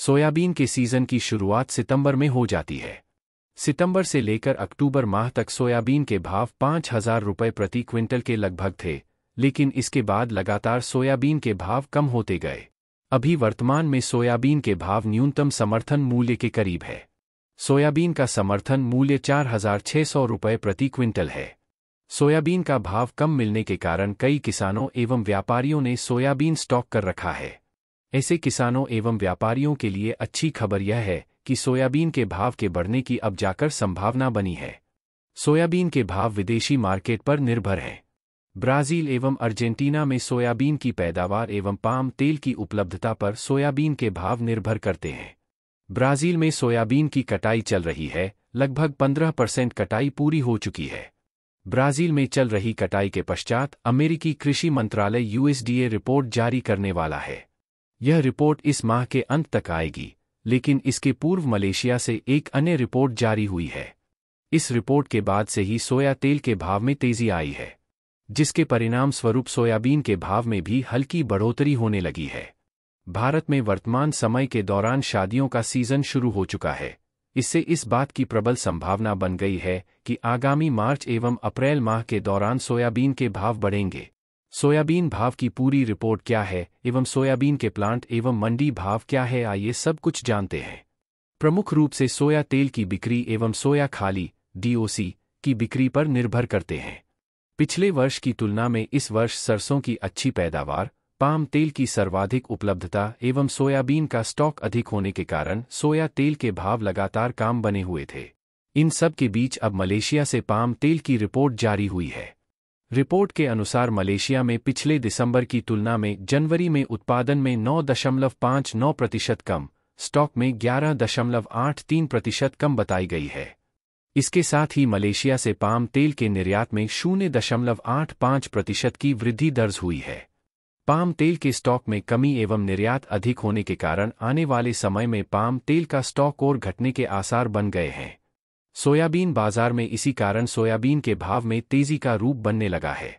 soybean के season की शुरुआत सितंबर में हो जाती है सितंबर से लेकर अक्टूबर माह तक सोयाबीन के भाव पाँच हजार रुपये प्रति क्विंटल के लगभग थे लेकिन इसके बाद लगातार सोयाबीन के भाव कम होते गए अभी वर्तमान में सोयाबीन के भाव न्यूनतम समर्थन मूल्य के करीब है सोयाबीन का समर्थन मूल्य चार हजार छह सौ रुपये प्रति क्विंटल है सोयाबीन का भाव कम मिलने के कारण कई किसानों एवं व्यापारियों ने सोयाबीन स्टॉक कर रखा है ऐसे किसानों एवं व्यापारियों के लिए अच्छी खबर यह है कि सोयाबीन के भाव के बढ़ने की अब जाकर संभावना बनी है सोयाबीन के भाव विदेशी मार्केट पर निर्भर हैं ब्राज़ील एवं अर्जेंटीना में सोयाबीन की पैदावार एवं पाम तेल की उपलब्धता पर सोयाबीन के भाव निर्भर करते हैं ब्राज़ील में सोयाबीन की कटाई चल रही है लगभग 15 परसेंट कटाई पूरी हो चुकी है ब्राज़ील में चल रही कटाई के पश्चात अमेरिकी कृषि मंत्रालय यूएसडीए रिपोर्ट जारी करने वाला है यह रिपोर्ट इस माह के अंत तक आएगी लेकिन इसके पूर्व मलेशिया से एक अन्य रिपोर्ट जारी हुई है इस रिपोर्ट के बाद से ही सोया तेल के भाव में तेजी आई है जिसके परिणाम स्वरूप सोयाबीन के भाव में भी हल्की बढ़ोतरी होने लगी है भारत में वर्तमान समय के दौरान शादियों का सीजन शुरू हो चुका है इससे इस बात की प्रबल संभावना बन गई है कि आगामी मार्च एवं अप्रैल माह के दौरान सोयाबीन के भाव बढ़ेंगे सोयाबीन भाव की पूरी रिपोर्ट क्या है एवं सोयाबीन के प्लांट एवं मंडी भाव क्या है आइए सब कुछ जानते हैं प्रमुख रूप से सोया तेल की बिक्री एवं सोया खाली डीओसी की बिक्री पर निर्भर करते हैं पिछले वर्ष की तुलना में इस वर्ष सरसों की अच्छी पैदावार पाम तेल की सर्वाधिक उपलब्धता एवं सोयाबीन का स्टॉक अधिक होने के कारण सोया तेल के भाव लगातार काम बने हुए थे इन सब के बीच अब मलेशिया से पाम तेल की रिपोर्ट जारी हुई है रिपोर्ट के अनुसार मलेशिया में पिछले दिसंबर की तुलना में जनवरी में उत्पादन में नौ दशमलव नौ प्रतिशत कम स्टॉक में ग्यारह दशमलव आठ तीन प्रतिशत कम बताई गई है इसके साथ ही मलेशिया से पाम तेल के निर्यात में शून्य दशमलव आठ पाँच प्रतिशत की वृद्धि दर्ज हुई है पाम तेल के स्टॉक में कमी एवं निर्यात अधिक होने के कारण आने वाले समय में पाम तेल का स्टॉक और घटने के आसार बन गए हैं सोयाबीन बाजार में इसी कारण सोयाबीन के भाव में तेजी का रूप बनने लगा है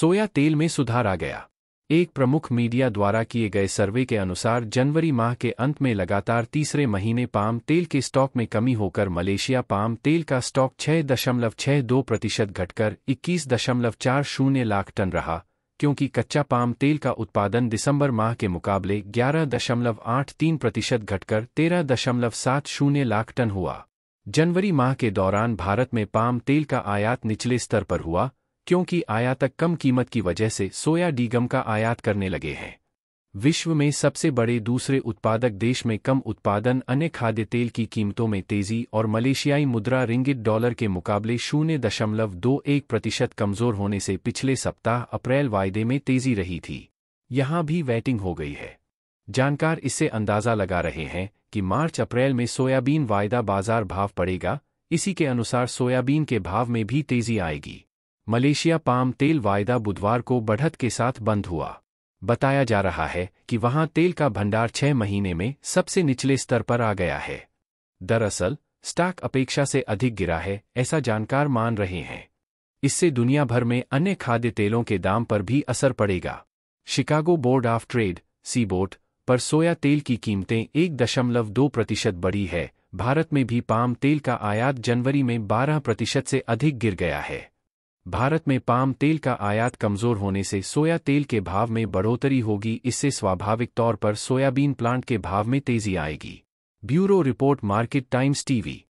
सोया तेल में सुधार आ गया एक प्रमुख मीडिया द्वारा किए गए सर्वे के अनुसार जनवरी माह के अंत में लगातार तीसरे महीने पाम तेल के स्टॉक में कमी होकर मलेशिया पाम तेल का स्टॉक छह दशमलव छह दो प्रतिशत घटकर इक्कीस दशमलव चार शून्य लाख टन रहा क्योंकि कच्चा पाम तेल का उत्पादन दिसंबर माह के मुकाबले ग्यारह दशमलव आठ तीन प्रतिशत घटकर तेरह दशमलव सात शून्य लाख टन हुआ जनवरी माह के दौरान भारत में पाम तेल का आयात निचले स्तर पर हुआ क्योंकि आयातक कम कीमत की वजह से सोया डीगम का आयात करने लगे हैं विश्व में सबसे बड़े दूसरे उत्पादक देश में कम उत्पादन अन्य खाद्य तेल की कीमतों में तेजी और मलेशियाई मुद्रा रिंगिट डॉलर के मुकाबले शून्य दशमलव दो एक प्रतिशत कमजोर होने से पिछले सप्ताह अप्रैल वायदे में तेजी रही थी यहां भी वेटिंग हो गई है जानकार इससे अंदाज़ा लगा रहे हैं कि मार्च अप्रैल में सोयाबीन वायदा बाजार भाव पड़ेगा इसी के अनुसार सोयाबीन के भाव में भी तेजी आएगी मलेशिया पाम तेल वायदा बुधवार को बढ़त के साथ बंद हुआ बताया जा रहा है कि वहां तेल का भंडार छह महीने में सबसे निचले स्तर पर आ गया है दरअसल स्टॉक अपेक्षा से अधिक गिरा है ऐसा जानकार मान रहे हैं इससे दुनिया भर में अन्य खाद्य तेलों के दाम पर भी असर पड़ेगा Chicago board of trade CBOT पर सोया तेल की कीमतें एक दशमलव दो प्रतिशत बढ़ी है भारत में भी पाम तेल का आयात जनवरी में बारह प्रतिशत से अधिक गिर गया है भारत में पाम तेल का आयात कमजोर होने से सोया तेल के भाव में बढ़ोतरी होगी इससे स्वाभाविक तौर पर सोयाबीन प्लांट के भाव में तेजी आएगी bureau report market Times TV